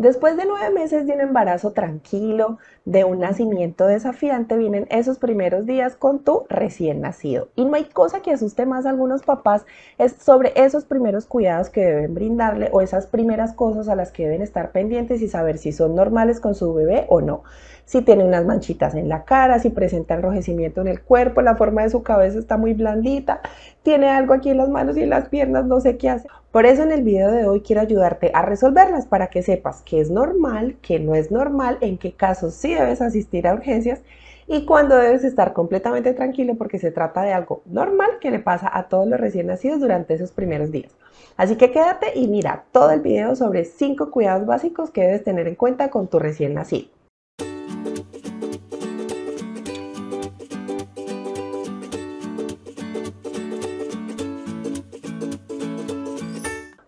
Después de nueve meses de un embarazo tranquilo, de un nacimiento desafiante, vienen esos primeros días con tu recién nacido. Y no hay cosa que asuste más a algunos papás es sobre esos primeros cuidados que deben brindarle o esas primeras cosas a las que deben estar pendientes y saber si son normales con su bebé o no. Si tiene unas manchitas en la cara, si presenta enrojecimiento en el cuerpo, la forma de su cabeza está muy blandita, tiene algo aquí en las manos y en las piernas, no sé qué hace. Por eso en el video de hoy quiero ayudarte a resolverlas para que sepas qué es normal, qué no es normal, en qué casos sí debes asistir a urgencias y cuándo debes estar completamente tranquilo porque se trata de algo normal que le pasa a todos los recién nacidos durante esos primeros días. Así que quédate y mira todo el video sobre 5 cuidados básicos que debes tener en cuenta con tu recién nacido.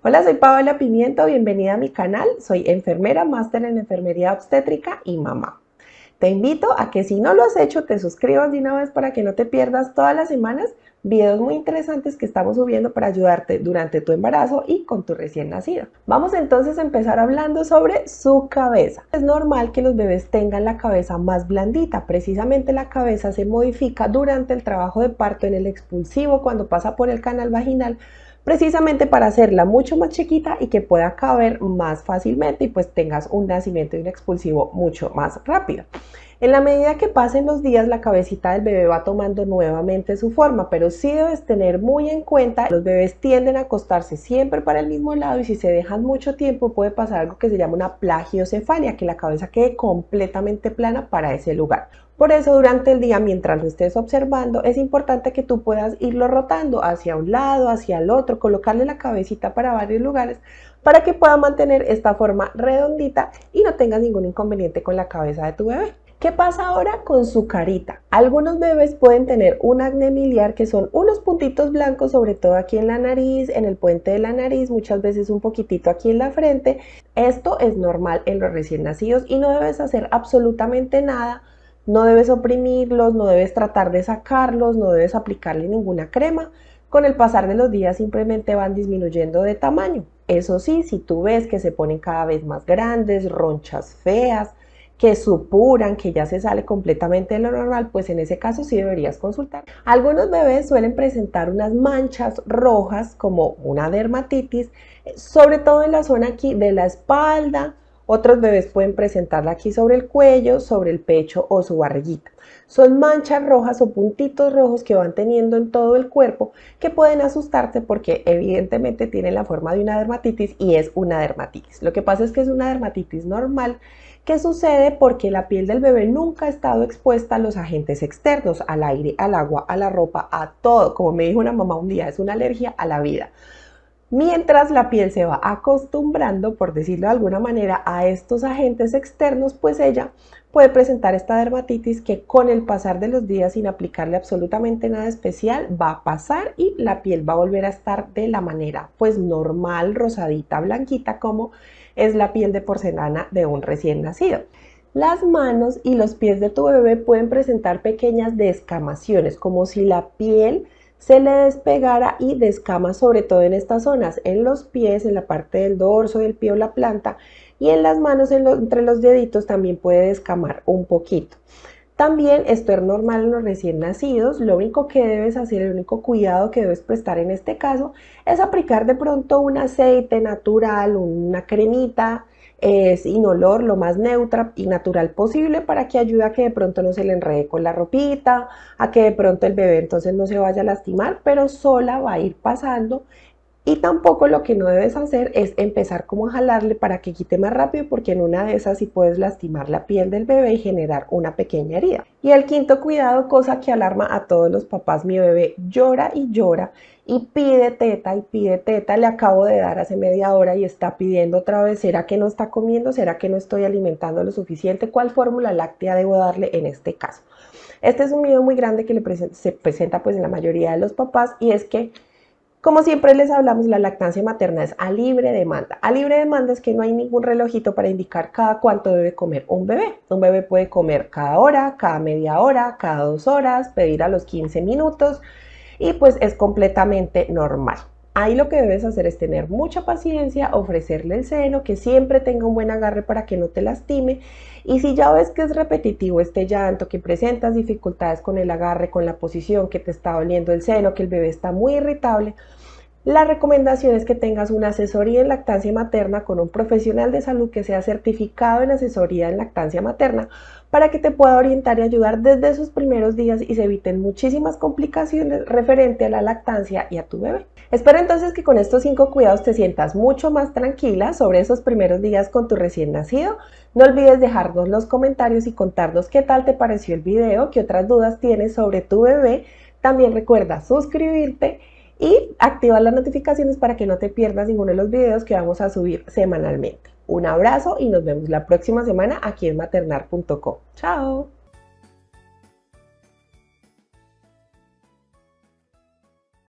Hola, soy Paola Pimiento, bienvenida a mi canal. Soy enfermera, máster en enfermería obstétrica y mamá. Te invito a que si no lo has hecho, te suscribas de una vez para que no te pierdas todas las semanas videos muy interesantes que estamos subiendo para ayudarte durante tu embarazo y con tu recién nacido. Vamos entonces a empezar hablando sobre su cabeza. Es normal que los bebés tengan la cabeza más blandita, precisamente la cabeza se modifica durante el trabajo de parto en el expulsivo cuando pasa por el canal vaginal precisamente para hacerla mucho más chiquita y que pueda caber más fácilmente y pues tengas un nacimiento y un expulsivo mucho más rápido. En la medida que pasen los días, la cabecita del bebé va tomando nuevamente su forma, pero sí debes tener muy en cuenta, los bebés tienden a acostarse siempre para el mismo lado y si se dejan mucho tiempo puede pasar algo que se llama una plagiocefalia, que la cabeza quede completamente plana para ese lugar. Por eso durante el día, mientras lo estés observando, es importante que tú puedas irlo rotando hacia un lado, hacia el otro, colocarle la cabecita para varios lugares para que pueda mantener esta forma redondita y no tengas ningún inconveniente con la cabeza de tu bebé. ¿Qué pasa ahora con su carita? Algunos bebés pueden tener un acné miliar que son unos puntitos blancos, sobre todo aquí en la nariz, en el puente de la nariz, muchas veces un poquitito aquí en la frente. Esto es normal en los recién nacidos y no debes hacer absolutamente nada. No debes oprimirlos, no debes tratar de sacarlos, no debes aplicarle ninguna crema. Con el pasar de los días simplemente van disminuyendo de tamaño. Eso sí, si tú ves que se ponen cada vez más grandes, ronchas feas, que supuran, que ya se sale completamente de lo normal, pues en ese caso sí deberías consultar. Algunos bebés suelen presentar unas manchas rojas como una dermatitis, eh, sobre todo en la zona aquí de la espalda, otros bebés pueden presentarla aquí sobre el cuello, sobre el pecho o su barriguita. Son manchas rojas o puntitos rojos que van teniendo en todo el cuerpo que pueden asustarte porque evidentemente tienen la forma de una dermatitis y es una dermatitis. Lo que pasa es que es una dermatitis normal que sucede porque la piel del bebé nunca ha estado expuesta a los agentes externos, al aire, al agua, a la ropa, a todo. Como me dijo una mamá un día, es una alergia a la vida. Mientras la piel se va acostumbrando, por decirlo de alguna manera, a estos agentes externos, pues ella puede presentar esta dermatitis que con el pasar de los días sin aplicarle absolutamente nada especial va a pasar y la piel va a volver a estar de la manera pues normal, rosadita, blanquita como es la piel de porcelana de un recién nacido. Las manos y los pies de tu bebé pueden presentar pequeñas descamaciones como si la piel se le despegara y descama sobre todo en estas zonas, en los pies, en la parte del dorso, del pie o la planta y en las manos, entre los deditos también puede descamar un poquito. También esto es normal en los recién nacidos, lo único que debes hacer, el único cuidado que debes prestar en este caso es aplicar de pronto un aceite natural, una cremita es inolor, lo más neutra y natural posible para que ayude a que de pronto no se le enrede con la ropita, a que de pronto el bebé entonces no se vaya a lastimar, pero sola va a ir pasando y tampoco lo que no debes hacer es empezar como a jalarle para que quite más rápido porque en una de esas sí puedes lastimar la piel del bebé y generar una pequeña herida. Y el quinto cuidado, cosa que alarma a todos los papás, mi bebé llora y llora y pide teta y pide teta, le acabo de dar hace media hora y está pidiendo otra vez, ¿será que no está comiendo? ¿Será que no estoy alimentando lo suficiente? ¿Cuál fórmula láctea debo darle en este caso? Este es un miedo muy grande que se presenta pues en la mayoría de los papás y es que como siempre les hablamos, la lactancia materna es a libre demanda. A libre demanda es que no hay ningún relojito para indicar cada cuánto debe comer un bebé. Un bebé puede comer cada hora, cada media hora, cada dos horas, pedir a los 15 minutos y pues es completamente normal. Ahí lo que debes hacer es tener mucha paciencia, ofrecerle el seno, que siempre tenga un buen agarre para que no te lastime. Y si ya ves que es repetitivo este llanto, que presentas dificultades con el agarre, con la posición, que te está doliendo el seno, que el bebé está muy irritable, la recomendación es que tengas una asesoría en lactancia materna con un profesional de salud que sea certificado en asesoría en lactancia materna para que te pueda orientar y ayudar desde sus primeros días y se eviten muchísimas complicaciones referente a la lactancia y a tu bebé. Espero entonces que con estos cinco cuidados te sientas mucho más tranquila sobre esos primeros días con tu recién nacido. No olvides dejarnos los comentarios y contarnos qué tal te pareció el video, qué otras dudas tienes sobre tu bebé. También recuerda suscribirte y activa las notificaciones para que no te pierdas ninguno de los videos que vamos a subir semanalmente. Un abrazo y nos vemos la próxima semana aquí en maternar.com. Chao.